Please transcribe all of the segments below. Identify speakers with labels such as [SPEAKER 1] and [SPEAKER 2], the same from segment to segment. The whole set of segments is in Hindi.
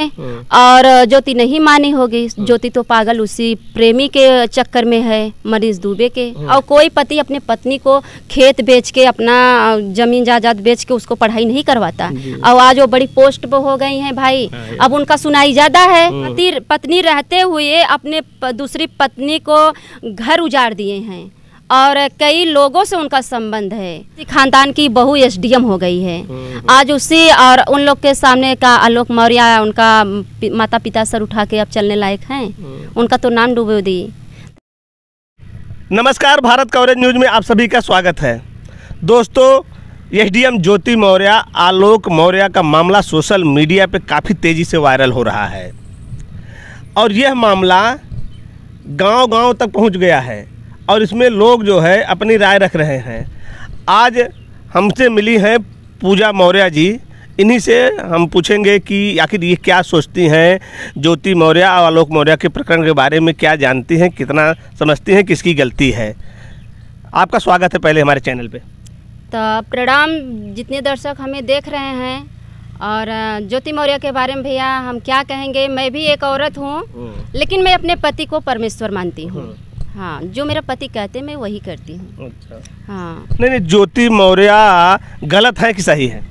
[SPEAKER 1] हाँ। और ज्योति नहीं मानी होगी हाँ। ज्योति तो पागल उसी प्रेमी के चक्कर में है मरीज डूबे के हाँ। और कोई पति अपने पत्नी को खेत बेच के अपना जमीन जायदाद बेच के उसको पढ़ाई नहीं करवाता और आज वो बड़ी पोस्ट पर हो गई हैं भाई अब उनका सुनाई ज्यादा है पति पत्नी रहते हुए अपने दूसरी पत्नी को घर उजाड़ दिए हैं और कई लोगों से उनका संबंध है खानदान की बहू एसडीएम हो गई है हम्म। आज उसी और उन लोग के सामने का आलोक मौर्य उनका माता पिता सर उठा के अब चलने लायक हैं हम्म। उनका तो नाम डूबे दी
[SPEAKER 2] नमस्कार भारत कवरेज न्यूज में आप सभी का स्वागत है दोस्तों एम ज्योति मौर्य आलोक मौर्य का मामला सोशल मीडिया पे काफ़ी तेज़ी से वायरल हो रहा है और यह मामला गांव-गांव तक पहुंच गया है और इसमें लोग जो है अपनी राय रख रहे हैं आज हमसे मिली हैं पूजा मौर्य जी इन्हीं से हम पूछेंगे कि आखिर ये क्या सोचती हैं ज्योति मौर्य और आलोक मौर्य के प्रकरण के बारे में क्या जानती हैं कितना समझती हैं किसकी गलती है आपका स्वागत है पहले हमारे चैनल पे
[SPEAKER 1] तो प्रणाम जितने दर्शक हमें देख रहे हैं और ज्योति मौर्य के बारे में भैया हम क्या कहेंगे मैं भी एक औरत हूँ हम्म। लेकिन मैं अपने पति को परमेश्वर मानती हूँ हम्म। हाँ जो मेरा पति कहते मैं वही करती हूँ अच्छा हाँ
[SPEAKER 2] नहीं नहीं ज्योति मौर्या गलत है कि सही है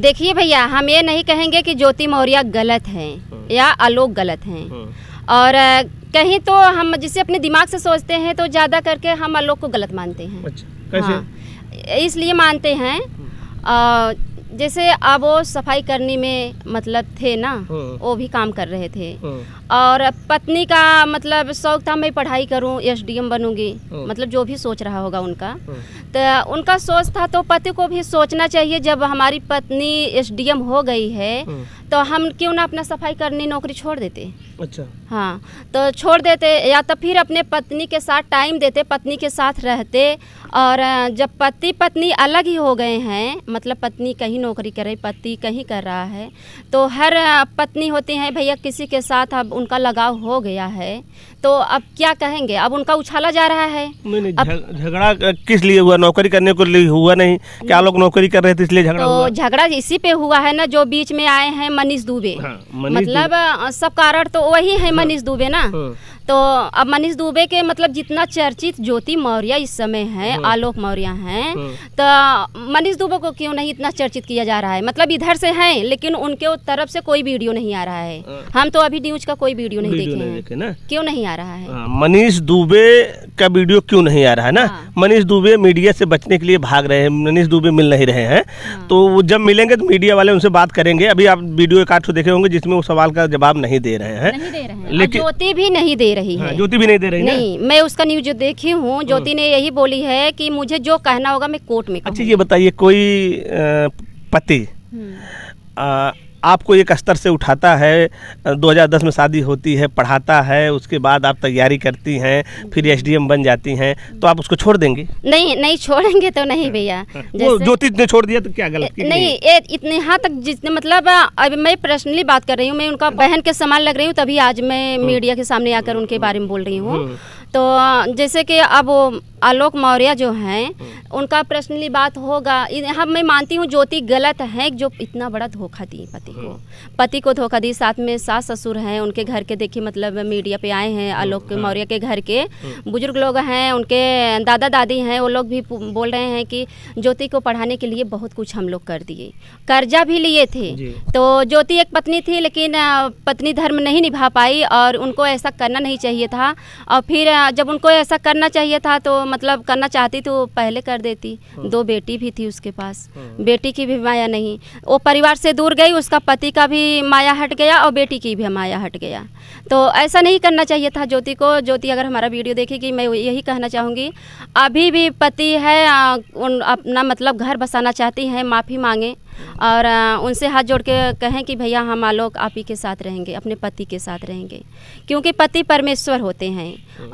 [SPEAKER 1] देखिए भैया हम ये नहीं कहेंगे कि ज्योति मौर्या गलत हैं हम्म। या आलोक गलत हैं हम्म। और कहीं तो हम जिसे अपने दिमाग से सोचते हैं तो ज़्यादा करके हम आलोक को गलत मानते हैं अच्छा, कैसे? हाँ इसलिए मानते हैं आ, हम्म। जैसे अब वो सफाई करने में मतलब थे ना वो भी काम कर रहे थे और पत्नी का मतलब शौक था मैं पढ़ाई करूं एसडीएम बनूंगी मतलब जो भी सोच रहा होगा उनका तो उनका सोच था तो पति को भी सोचना चाहिए जब हमारी पत्नी एसडीएम हो गई है तो हम क्यों ना अपना सफाई करनी नौकरी छोड़ देते अच्छा हाँ तो छोड़ देते या तो फिर अपने पत्नी के साथ टाइम देते पत्नी के साथ रहते और जब पति पत्नी अलग ही हो गए हैं मतलब पत्नी कहीं नौकरी करे पति कहीं कर रहा है तो हर पत्नी होती है भैया किसी के साथ अब उनका लगाव हो गया है तो अब क्या कहेंगे अब उनका उछाला जा रहा है
[SPEAKER 2] झगड़ा किस लिए हुआ नौकरी करने को लिए हुआ नहीं क्या लोग नौकरी कर रहे थे इसलिए झगड़ा तो
[SPEAKER 1] झगड़ा इसी पे हुआ है ना जो बीच में आए हैं मनीष दुबे
[SPEAKER 2] हाँ, मतलब
[SPEAKER 1] सब कारण तो वही है हाँ, मनीष दुबे ना हाँ। तो अब मनीष दुबे के मतलब जितना चर्चित ज्योति मौर्य इस समय है हम्म। आलोक मौर्य हैं हम्म। तो मनीष दुबे को क्यों नहीं इतना चर्चित किया जा रहा है मतलब इधर से हैं लेकिन उनके तरफ से कोई वीडियो नहीं आ रहा है हाँ। हम तो अभी न्यूज का कोई वीडियो नहीं
[SPEAKER 2] देखे,
[SPEAKER 1] क्यों नहीं आ रहा है
[SPEAKER 2] हाँ, मनीष दुबे का वीडियो क्यों नहीं आ रहा है ना हाँ। मनीष दुबे मीडिया से बचने के लिए भाग रहे हैं मनीष दुबे मिल नहीं रहे हैं तो जब मिलेंगे तो मीडिया वाले उनसे बात करेंगे अभी आप वीडियो एक आठ देखे होंगे जिसमें वो सवाल का जवाब नहीं दे रहे हैं लेकिन
[SPEAKER 1] ज्योति भी नहीं दे रहे रही हाँ, है ज्योति भी नहीं दे रही नहीं मैं उसका न्यूज देखी हूँ ज्योति हाँ। ने यही बोली है की मुझे जो कहना होगा मैं कोर्ट में अच्छा
[SPEAKER 2] ये बताइए कोई पति हम्म। आपको एक स्तर से उठाता है 2010 में शादी होती है पढ़ाता है उसके बाद आप तैयारी करती हैं फिर एसडीएम बन जाती हैं तो आप उसको छोड़ देंगे
[SPEAKER 1] नहीं नहीं छोड़ेंगे तो नहीं भैया
[SPEAKER 2] ज्योति ने छोड़ दिया तो क्या गलत नहीं
[SPEAKER 1] ए, इतने यहाँ तक जितने मतलब अभी मैं पर्सनली बात कर रही हूँ मैं उनका बहन के समान लग रही हूँ तभी आज मैं हम्म। मीडिया के सामने आकर उनके बारे में बोल रही हूँ हम्म। तो जैसे कि अब आलोक मौर्य जो हैं हम्म। उनका पर्सनली बात होगा हम हाँ, मैं मानती हूँ ज्योति गलत है जो इतना बड़ा धोखा दी पति को हम्म। पति को धोखा दी साथ में सास ससुर हैं उनके घर के देखिए मतलब मीडिया पे आए हैं आलोक हम्म, हाँ। मौर्य के घर के बुजुर्ग लोग हैं उनके दादा दादी हैं वो लोग भी बोल रहे हैं कि ज्योति को पढ़ाने के लिए बहुत कुछ हम लोग कर दिए कर्जा भी लिए थे तो ज्योति एक पत्नी थी लेकिन पत्नी धर्म नहीं निभा पाई और उनको ऐसा करना नहीं चाहिए था और फिर जब उनको ऐसा करना चाहिए था तो मतलब करना चाहती थी वो पहले कर देती हम्म। दो बेटी भी थी उसके पास हम्म। बेटी की भी माया नहीं वो परिवार से दूर गई उसका पति का भी माया हट गया और बेटी की भी माया हट गया तो ऐसा नहीं करना चाहिए था ज्योति को ज्योति अगर हमारा वीडियो देखेगी मैं यही कहना चाहूँगी अभी भी पति है अपना मतलब घर बसाना चाहती हैं माफ़ी मांगें और उनसे हाथ जोड़ के कहें कि भैया हम आलोक आप ही के साथ रहेंगे अपने पति के साथ रहेंगे क्योंकि पति परमेश्वर होते हैं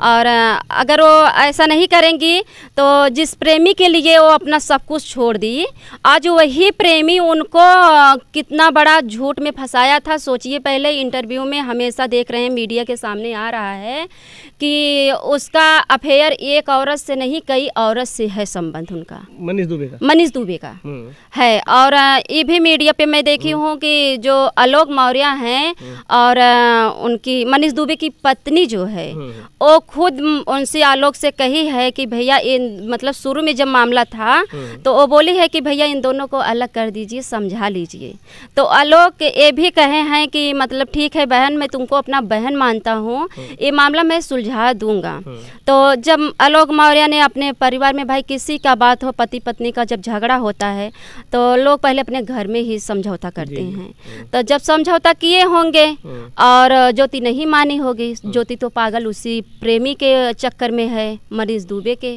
[SPEAKER 1] और अगर वो ऐसा नहीं करेंगी तो जिस प्रेमी के लिए वो अपना सब कुछ छोड़ दी आज वही प्रेमी उनको कितना बड़ा झूठ में फंसाया था सोचिए पहले इंटरव्यू में हमेशा देख रहे हैं मीडिया के सामने आ रहा है कि उसका अफेयर एक औरत से नहीं कई औरत से है संबंध उनका मनीष दुबे का मनीष दुबे का हम्म। है और ये भी मीडिया पे मैं देखी हम्म। हूँ कि जो अलोक मौर्य हैं हम्म। और उनकी मनीष दुबे की पत्नी जो है वो खुद उनसे आलोक से कही है कि भैया इन मतलब शुरू में जब मामला था तो वो बोली है कि भैया इन दोनों को अलग कर दीजिए समझा लीजिए तो आलोक ये भी कहे हैं कि मतलब ठीक है बहन मैं तुमको अपना बहन मानता हूँ ये मामला मैं सुलझा सुझाव दूंगा हाँ। तो जब आलोक मौर्य ने अपने परिवार में भाई किसी का बात हो पति पत्नी का जब झगड़ा होता है तो लोग पहले अपने घर में ही समझौता करते हैं हाँ। तो जब समझौता किए होंगे हाँ। और ज्योति नहीं मानी होगी ज्योति तो पागल उसी प्रेमी के चक्कर में है मरीज दुबे के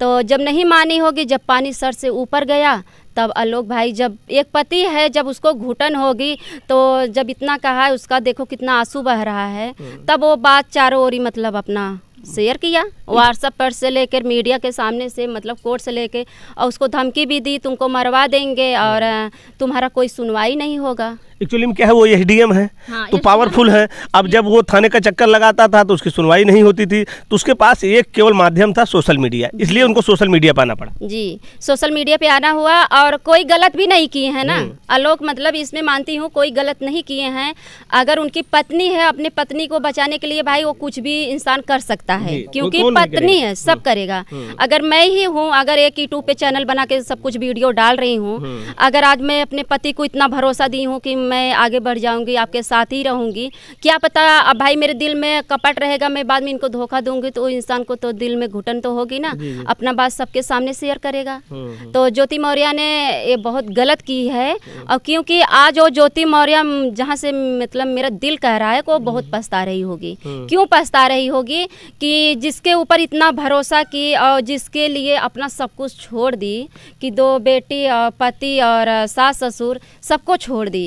[SPEAKER 1] तो जब नहीं मानी होगी जब पानी सर से ऊपर गया तब आलोक भाई जब एक पति है जब उसको घुटन होगी तो जब इतना कहा है उसका देखो कितना आंसू बह रहा है हम्म। तब वो बात चारों ओर ही मतलब अपना शेयर किया व्हाट्सअप पर से लेकर मीडिया के सामने से मतलब कोर्ट से लेकर और उसको धमकी भी दी तुमको मरवा देंगे और हम्म। तुम्हारा कोई सुनवाई नहीं होगा
[SPEAKER 2] एक्चुअली में क्या है वो एस डी एम है हाँ, तो पावरफुल है अब जब वो थाने का चक्कर लगाता था तो उसकी सुनवाई नहीं होती थी तो उसके पास एक केवल माध्यम था सोशल मीडिया इसलिए उनको सोशल मीडिया पर आना पड़ा
[SPEAKER 1] जी सोशल मीडिया पे आना हुआ और कोई गलत भी नहीं किए हैं ना आलोक हम्म। मतलब इसमें मानती हूँ कोई गलत नहीं किए हैं अगर उनकी पत्नी है अपने पत्नी को बचाने के लिए भाई वो कुछ भी इंसान कर सकता है क्योंकि पत्नी है सब हम्म। करेगा हम्म। अगर मैं ही हूँ अगर एक यूट्यूब पे चैनल बना के सब कुछ वीडियो डाल रही हूँ अगर आज मैं अपने पति को इतना भरोसा दी हूँ की मैं आगे बढ़ जाऊँगी आपके साथ ही रहूंगी क्या पता अब भाई मेरे दिल में कपट रहेगा मैं बाद में इनको धोखा दूंगी तो इंसान को तो दिल में घुटन तो होगी ना अपना बात सबके सामने शेयर करेगा हम्म, हम्म। तो ज्योति मौर्य ने ये बहुत गलत की है हम्म। और क्योंकि आज वो ज्योति मौर्य जहाँ से मतलब मेरा दिल कह रहा है वो बहुत पछता रही होगी क्यों पछता रही होगी कि जिसके ऊपर इतना भरोसा की और जिसके लिए अपना सब कुछ छोड़ दी कि दो बेटी और पति और सास ससुर सबको छोड़ दी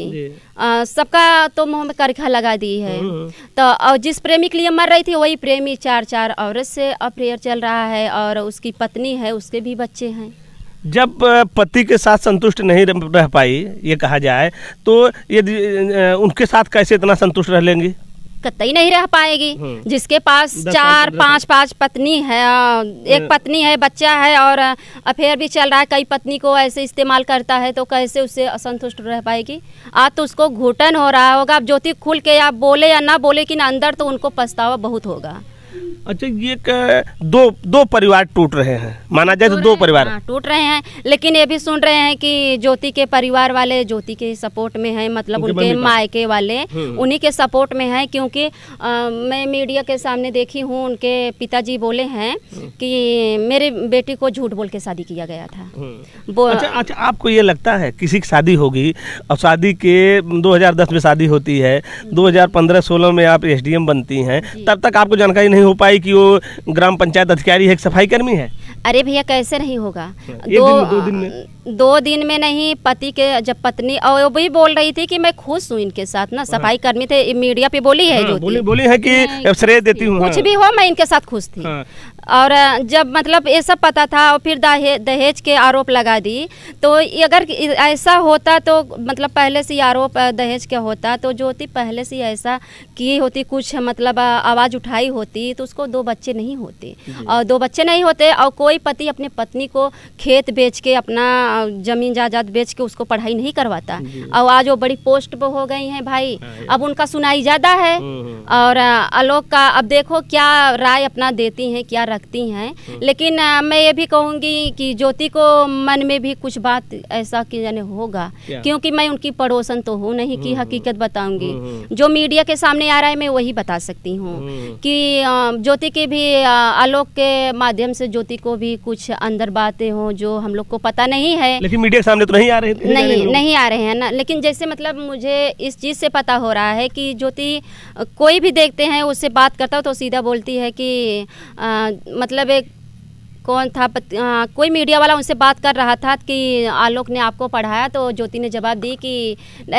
[SPEAKER 1] सबका तो मुँह में करखा लगा दी है हम्म, हम्म। तो और जिस प्रेमी के लिए मर रही थी वही प्रेमी चार चार औरत से अप्रेयर चल रहा है और उसकी पत्नी है उसके भी बच्चे हैं
[SPEAKER 2] जब पति के साथ संतुष्ट नहीं रह पाई ये कहा जाए तो ये उनके साथ कैसे इतना संतुष्ट रह लेंगी
[SPEAKER 1] कतई नहीं रह पाएगी हम्म। जिसके पास चार पांच पांच पत्नी है एक हाँ। पत्नी है बच्चा है और अफेयर भी चल रहा है कई पत्नी को ऐसे इस्तेमाल करता है तो कैसे उससे असंतुष्ट रह पाएगी आज तो उसको घुटन हो रहा होगा अब ज्योति खुल के आप बोले या ना बोले कि ना अंदर तो उनको पछतावा बहुत होगा
[SPEAKER 2] अच्छा ये दो दो परिवार टूट रहे हैं माना जाए तो दो परिवार हाँ,
[SPEAKER 1] टूट रहे हैं लेकिन ये भी सुन रहे हैं कि ज्योति के परिवार वाले ज्योति के सपोर्ट में है मतलब उनके मायके वाले हम्म। उन्हीं के सपोर्ट में हैं क्योंकि आ, मैं मीडिया के सामने देखी हूँ उनके पिताजी बोले हैं हम्म। कि मेरे बेटी को झूठ बोल के शादी किया गया था
[SPEAKER 2] हम्म। अच्छा, अच्छा आपको ये लगता है किसी की शादी होगी और शादी के दो में शादी होती है दो हजार में आप एस बनती है तब तक आपको जानकारी नहीं हो पाई कि वो ग्राम पंचायत अधिकारी है एक सफाई कर्मी है
[SPEAKER 1] अरे भैया कैसे नहीं होगा
[SPEAKER 2] दो हाँ, दिन, दो दिन
[SPEAKER 1] में दो दिन में नहीं पति के जब पत्नी और वो भी बोल रही थी कि मैं खुश हूँ इनके साथ ना हाँ। सफाई कर्मी थे मीडिया पे बोली है हाँ, जो बोली
[SPEAKER 2] बोली है कि श्रेय देती हूँ कुछ भी
[SPEAKER 1] हो मैं इनके साथ खुश थी हाँ। और जब मतलब ये सब पता था और फिर दहेज दहेज के आरोप लगा दी तो अगर ऐसा होता तो मतलब पहले से आरोप दहेज का होता तो ज्योति पहले से ऐसा की होती कुछ मतलब आवाज़ उठाई होती तो उसको दो बच्चे नहीं होते और दो बच्चे नहीं होते और कोई कई पति अपने पत्नी को खेत बेच के अपना ज़मीन जायदाद बेच के उसको पढ़ाई नहीं करवाता और आज वो बड़ी पोस्ट पर हो गई हैं भाई हाँ, हाँ। अब उनका सुनाई ज़्यादा है हाँ, और आलोक का अब देखो क्या राय अपना देती हैं क्या रखती हैं लेकिन मैं ये भी कहूँगी कि ज्योति को मन में भी कुछ बात ऐसा कि जाने होगा क्योंकि मैं उनकी पड़ोसन तो हूँ नहीं कि हकीकत बताऊँगी जो मीडिया के सामने आ रहा है मैं वही बता सकती हूँ कि ज्योति के भी आलोक के माध्यम से ज्योति को भी भी कुछ अंदर बातें हों जो हम लोग को पता नहीं है लेकिन
[SPEAKER 2] मीडिया के सामने तो नहीं आ रहे नहीं नहीं, नहीं
[SPEAKER 1] आ रहे हैं ना लेकिन जैसे मतलब मुझे इस चीज़ से पता हो रहा है कि ज्योति कोई भी देखते हैं उससे बात करता हो तो सीधा बोलती है कि आ, मतलब एक कौन था पत, आ, कोई मीडिया वाला उनसे बात कर रहा था कि आलोक ने आपको पढ़ाया तो ज्योति ने जवाब दी कि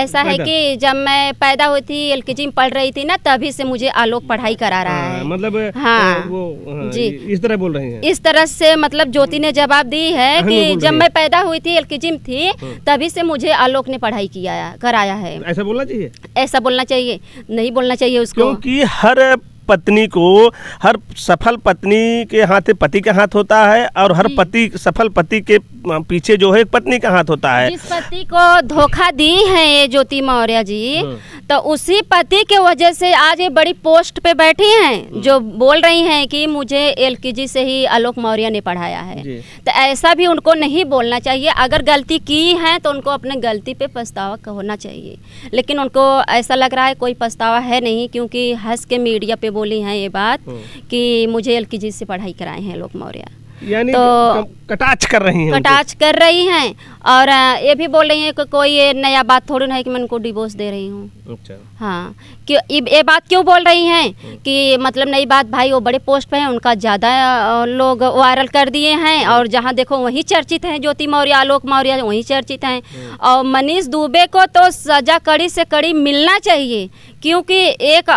[SPEAKER 1] ऐसा है कि जब मैं पैदा हुई थी एलकेजी में पढ़ रही थी ना तभी से मुझे आलोक पढ़ाई करा रहा हाँ,
[SPEAKER 2] है मतलब हाँ वो हाँ, जी इस तरह बोल रहे हैं
[SPEAKER 1] इस तरह से मतलब ज्योति ने जवाब दी है कि जब मैं पैदा हुई थी एलकेजी में थी हाँ। तभी से मुझे आलोक ने पढ़ाई किया कराया है ऐसा बोलना चाहिए ऐसा बोलना चाहिए नहीं बोलना चाहिए उसको
[SPEAKER 2] क्योंकि हर पत्नी को हर सफल पत्नी के हाथ पति का हाथ होता है और हर पति सफल पति के पीछे जो है पत्नी का हाथ होता है जिस
[SPEAKER 1] पति को धोखा दी है ये ज्योति मौर्य जी हम्म। तो उसी पति के वजह से आज ये बड़ी पोस्ट पे बैठी हैं हम्म। जो बोल रही हैं कि मुझे एलकेजी से ही आलोक मौर्य ने पढ़ाया है तो ऐसा भी उनको नहीं बोलना चाहिए अगर गलती की है तो उनको अपने गलती पे पछतावा होना चाहिए लेकिन उनको ऐसा लग रहा है कोई पछतावा है नहीं क्योंकि हंस के मीडिया पे बोली हैं ये बात हाँ। कि मुझे एल से पढ़ाई कराए हैं लोग मौर्य
[SPEAKER 2] यानी तो कटाच कर रही हैं कटाच
[SPEAKER 1] कर रही हैं और ये भी बोल रही हैं कि कोई ये नया बात थोड़ी ना है कि मैं उनको डिवोर्स दे रही हूँ अच्छा। हाँ क्यों ये बात क्यों बोल रही हैं हम्म। कि मतलब नई बात भाई वो बड़े पोस्ट पे हैं उनका ज़्यादा लोग वायरल कर दिए हैं हम्म। और जहाँ देखो वहीं चर्चित हैं ज्योति मौर्य आलोक मौर्य वहीं चर्चित हैं हम्म। और मनीष दुबे को तो सजा कड़ी से कड़ी मिलना चाहिए क्योंकि एक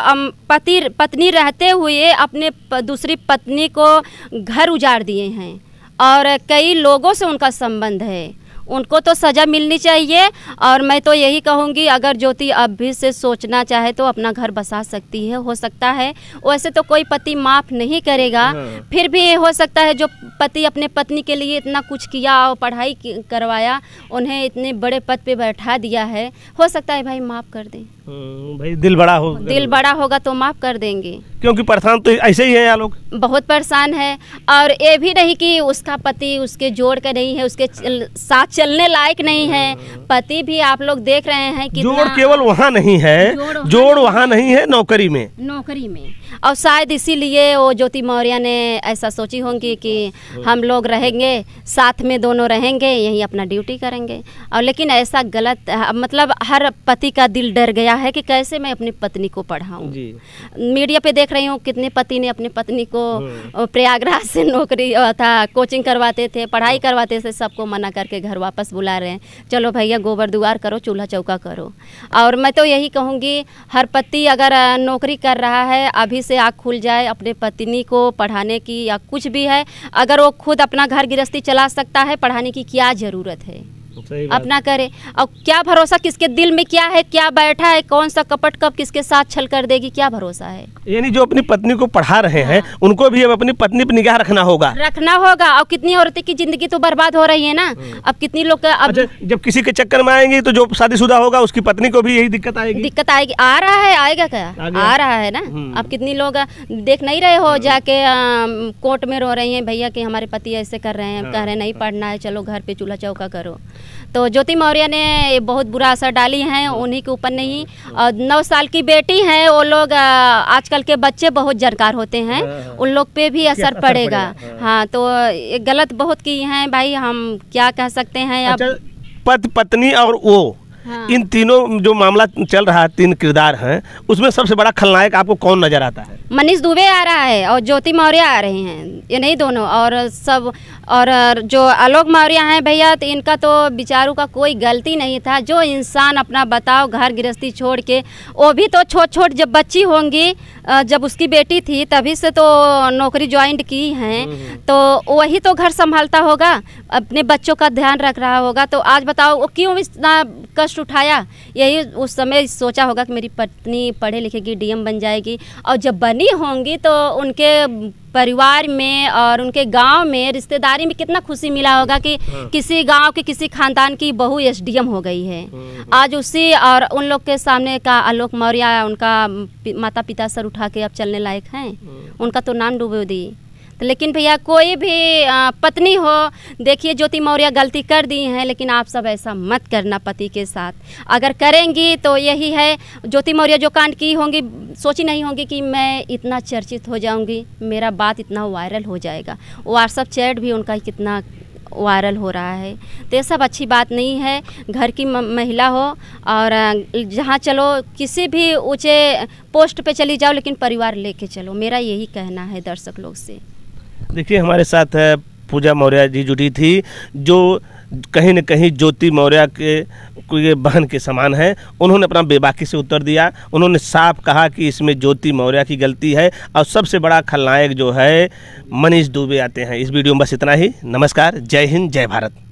[SPEAKER 1] पति पत्नी रहते हुए अपने दूसरी पत्नी को घर उजाड़ दिए हैं और कई लोगों से उनका संबंध है उनको तो सज़ा मिलनी चाहिए और मैं तो यही कहूँगी अगर ज्योति अब भी से सोचना चाहे तो अपना घर बसा सकती है हो सकता है वैसे तो कोई पति माफ़ नहीं करेगा हाँ। फिर भी हो सकता है जो पति अपने पत्नी के लिए इतना कुछ किया और पढ़ाई करवाया उन्हें इतने बड़े पद पे बैठा दिया है हो सकता है भाई माफ़ कर दें
[SPEAKER 2] हम्म, भाई दिल बड़ा हो दिल बड़ा
[SPEAKER 1] होगा तो माफ़ कर देंगे
[SPEAKER 2] क्योंकि परेशान तो ऐसे ही है यहाँ लोग
[SPEAKER 1] बहुत परेशान है और ये भी नहीं कि उसका पति उसके जोड़ का नहीं है उसके चल, साथ चलने लायक नहीं है हम्म। पति भी आप लोग देख रहे हैं कि जोड़ केवल
[SPEAKER 2] वहाँ नहीं है जोड़, जोड़ वहाँ नहीं है नौकरी में
[SPEAKER 1] नौकरी में और शायद इसीलिए वो ज्योति मौर्य ने ऐसा सोची होंगी कि हम लोग रहेंगे साथ में दोनों रहेंगे यहीं अपना ड्यूटी करेंगे और लेकिन ऐसा गलत मतलब हर पति का दिल डर गया है कि कैसे मैं अपनी पत्नी को पढ़ाऊँ मीडिया पे देख रही हूँ कितने पति ने अपनी पत्नी को हम्म। प्रयागराज से नौकरी था कोचिंग करवाते थे पढ़ाई हाँ। करवाते थे सबको मना करके घर वापस बुला रहे हैं चलो भैया गोबर दुआर करो चूल्हा चौका करो और मैं तो यही कहूँगी हर पति अगर नौकरी कर रहा है अभी से आँख खुल जाए अपने पत्नी को पढ़ाने की या कुछ भी है अगर अगर वो खुद अपना घर गृहस्थी चला सकता है पढ़ाने की क्या ज़रूरत है अपना करे और क्या भरोसा किसके दिल में क्या है क्या बैठा है कौन सा कपट कब किसके साथ छल कर देगी क्या भरोसा है
[SPEAKER 2] यानी जो अपनी पत्नी को पढ़ा रहे हैं हाँ। उनको भी अब अपनी पत्नी पर निगाह रखना होगा
[SPEAKER 1] रखना होगा और कितनी औरतें की जिंदगी तो बर्बाद हो रही है ना हाँ। अब कितनी लोग अब अच्छा,
[SPEAKER 2] जब किसी के चक्कर में आएंगे तो जो शादी होगा उसकी पत्नी को भी यही दिक्कत आएगी
[SPEAKER 1] दिक्कत आएगी आ रहा है आएगा क्या आ रहा है ना हम्म। अब कितनी लोग देख नहीं रहे हो हाँ। जाके कोर्ट में रो रही है भैया की हमारे पति ऐसे कर रहे हैं हाँ। कह रहे नहीं पढ़ना है चलो घर पे चूल्हा चौका करो तो ज्योति मौर्य ने बहुत बुरा असर डाली है उन्हीं के ऊपर नहीं और नौ साल की बेटी है वो लोग आजकल के बच्चे बहुत जानकार होते हैं हाँ, हाँ। उन लोग पे भी असर पड़ेगा हाँ।, हाँ तो गलत बहुत की है भाई हम क्या कह सकते हैं अब अच्छा,
[SPEAKER 2] पत पत्नी और वो हाँ। इन तीनों जो मामला चल रहा है तीन किरदार हैं उसमें सबसे बड़ा खलनायक आपको कौन नजर आता है
[SPEAKER 1] मनीष दुबे आ रहा है और ज्योति मौर्य आ रहे हैं ये नहीं दोनों और सब और जो आलोक मौर्या हैं भैया तो इनका तो बिचारू का कोई गलती नहीं था जो इंसान अपना बताओ घर गृहस्थी छोड़ के वो भी तो छोट छोट जब बच्ची होंगी जब उसकी बेटी थी तभी से तो नौकरी ज्वाइंट की हैं हम्म, हम्म। तो वही तो घर संभालता होगा अपने बच्चों का ध्यान रख रहा होगा तो आज बताओ वो क्यों इतना कष्ट उठाया यही उस समय सोचा होगा कि मेरी पत्नी पढ़े लिखेगी डीएम बन जाएगी और जब बनी होंगी तो उनके परिवार में और उनके गांव में रिश्तेदारी में कितना खुशी मिला होगा कि हाँ। किसी गांव के किसी खानदान की बहू एसडीएम हो गई है हाँ, हाँ। आज उसी और उन लोग के सामने का आलोक मौर्य उनका माता पिता सर उठा के अब चलने लायक हैं उनका तो नाम डूबे दी लेकिन भैया कोई भी पत्नी हो देखिए ज्योति मौर्य गलती कर दी हैं लेकिन आप सब ऐसा मत करना पति के साथ अगर करेंगी तो यही है ज्योति मौर्य जो कांड की होंगी सोची नहीं होंगी कि मैं इतना चर्चित हो जाऊंगी मेरा बात इतना वायरल हो जाएगा व्हाट्सअप चैट भी उनका कितना वायरल हो रहा है तो ये सब अच्छी बात नहीं है घर की महिला हो और जहाँ चलो किसी भी ऊँचे पोस्ट पे चली जाओ लेकिन परिवार लेके चलो मेरा यही कहना है दर्शक लोग से
[SPEAKER 2] देखिए हमारे साथ पूजा मौर्य जी जुटी थी जो कहीं न कहीं ज्योति मौर्य के कोई बहन के समान हैं उन्होंने अपना बेबाकी से उत्तर दिया उन्होंने साफ कहा कि इसमें ज्योति मौर्य की गलती है और सबसे बड़ा खलनायक जो है मनीष दुबे आते हैं इस वीडियो में बस इतना ही नमस्कार जय हिंद जय भारत